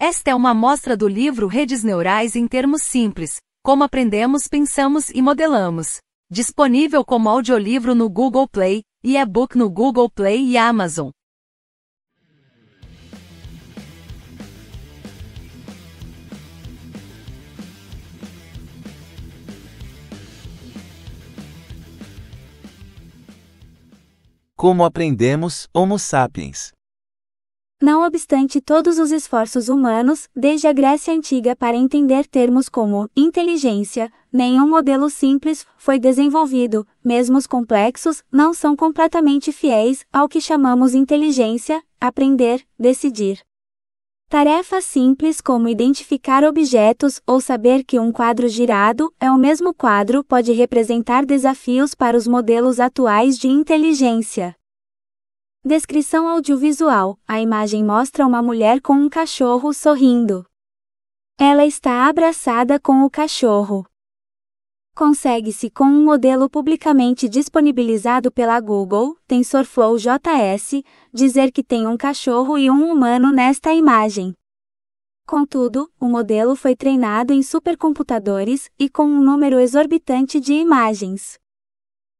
Esta é uma amostra do livro Redes Neurais em Termos Simples, Como Aprendemos, Pensamos e Modelamos. Disponível como audiolivro no Google Play, e e-book no Google Play e Amazon. Como aprendemos, Homo sapiens. Não obstante todos os esforços humanos, desde a Grécia Antiga para entender termos como inteligência, nenhum modelo simples foi desenvolvido, mesmo os complexos não são completamente fiéis ao que chamamos inteligência, aprender, decidir. Tarefas simples como identificar objetos ou saber que um quadro girado é o mesmo quadro pode representar desafios para os modelos atuais de inteligência. Descrição audiovisual: A imagem mostra uma mulher com um cachorro sorrindo. Ela está abraçada com o cachorro. Consegue-se com um modelo publicamente disponibilizado pela Google, TensorFlow JS, dizer que tem um cachorro e um humano nesta imagem. Contudo, o modelo foi treinado em supercomputadores e com um número exorbitante de imagens.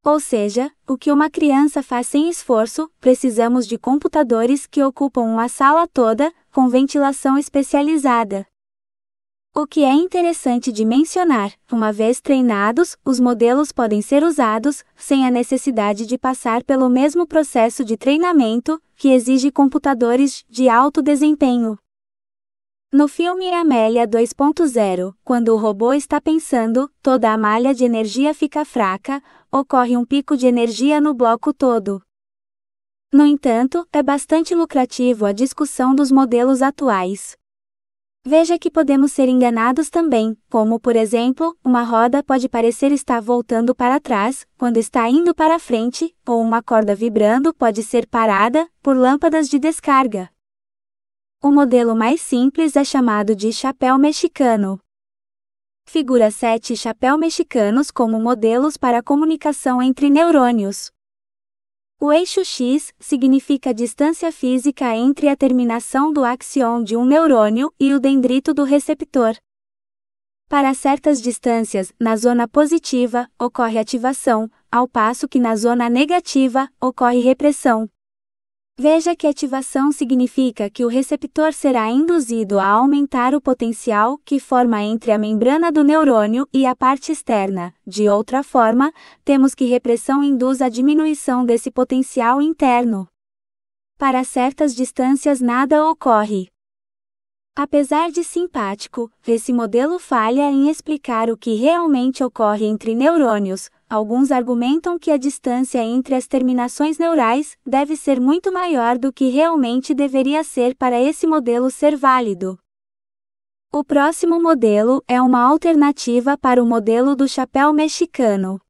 Ou seja, o que uma criança faz sem esforço, precisamos de computadores que ocupam uma sala toda, com ventilação especializada. O que é interessante de mencionar, uma vez treinados, os modelos podem ser usados, sem a necessidade de passar pelo mesmo processo de treinamento, que exige computadores de alto desempenho. No filme Amélia 2.0, quando o robô está pensando, toda a malha de energia fica fraca, ocorre um pico de energia no bloco todo. No entanto, é bastante lucrativo a discussão dos modelos atuais. Veja que podemos ser enganados também, como, por exemplo, uma roda pode parecer estar voltando para trás, quando está indo para frente, ou uma corda vibrando pode ser parada, por lâmpadas de descarga. O modelo mais simples é chamado de chapéu mexicano. Figura 7 Chapéu mexicanos como modelos para comunicação entre neurônios. O eixo X significa a distância física entre a terminação do axion de um neurônio e o dendrito do receptor. Para certas distâncias, na zona positiva, ocorre ativação, ao passo que na zona negativa, ocorre repressão. Veja que ativação significa que o receptor será induzido a aumentar o potencial que forma entre a membrana do neurônio e a parte externa. De outra forma, temos que repressão induz a diminuição desse potencial interno. Para certas distâncias nada ocorre. Apesar de simpático, esse modelo falha em explicar o que realmente ocorre entre neurônios, Alguns argumentam que a distância entre as terminações neurais deve ser muito maior do que realmente deveria ser para esse modelo ser válido. O próximo modelo é uma alternativa para o modelo do chapéu mexicano.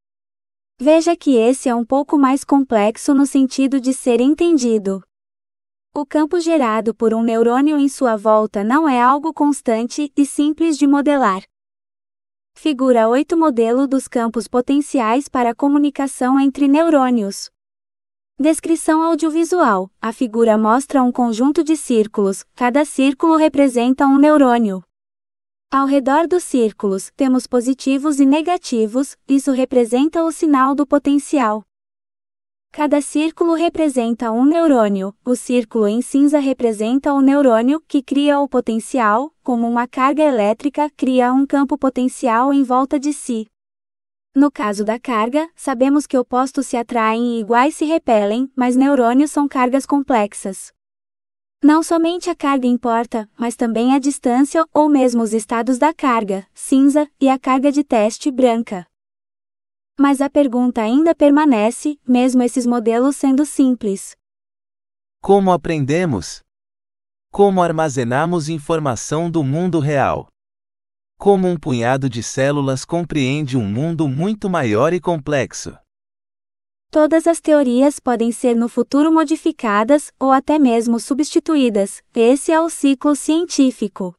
Veja que esse é um pouco mais complexo no sentido de ser entendido. O campo gerado por um neurônio em sua volta não é algo constante e simples de modelar. Figura 8 Modelo dos campos potenciais para a comunicação entre neurônios. Descrição audiovisual: A figura mostra um conjunto de círculos, cada círculo representa um neurônio. Ao redor dos círculos, temos positivos e negativos, isso representa o sinal do potencial. Cada círculo representa um neurônio, o círculo em cinza representa o neurônio que cria o potencial, como uma carga elétrica cria um campo potencial em volta de si. No caso da carga, sabemos que opostos se atraem e iguais se repelem, mas neurônios são cargas complexas. Não somente a carga importa, mas também a distância ou mesmo os estados da carga, cinza, e a carga de teste branca. Mas a pergunta ainda permanece, mesmo esses modelos sendo simples. Como aprendemos? Como armazenamos informação do mundo real? Como um punhado de células compreende um mundo muito maior e complexo? Todas as teorias podem ser no futuro modificadas ou até mesmo substituídas. Esse é o ciclo científico.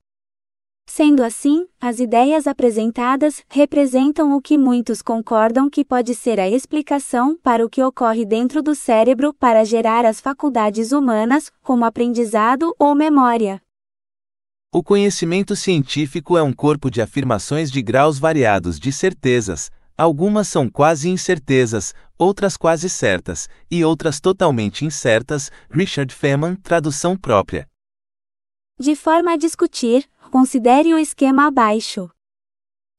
Sendo assim, as ideias apresentadas representam o que muitos concordam que pode ser a explicação para o que ocorre dentro do cérebro para gerar as faculdades humanas, como aprendizado ou memória. O conhecimento científico é um corpo de afirmações de graus variados de certezas. Algumas são quase incertezas, outras quase certas, e outras totalmente incertas. Richard Feynman, tradução própria. De forma a discutir, considere o esquema abaixo.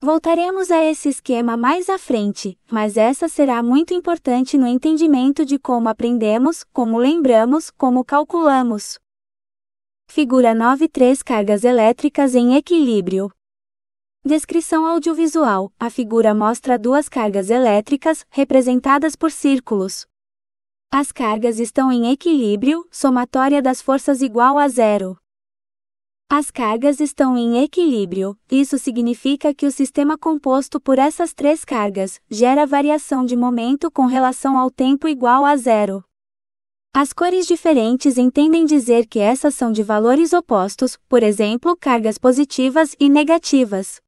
Voltaremos a esse esquema mais à frente, mas essa será muito importante no entendimento de como aprendemos, como lembramos, como calculamos. Figura 9.3 Cargas elétricas em equilíbrio. Descrição audiovisual: A figura mostra duas cargas elétricas, representadas por círculos. As cargas estão em equilíbrio, somatória das forças igual a zero. As cargas estão em equilíbrio, isso significa que o sistema composto por essas três cargas gera variação de momento com relação ao tempo igual a zero. As cores diferentes entendem dizer que essas são de valores opostos, por exemplo, cargas positivas e negativas.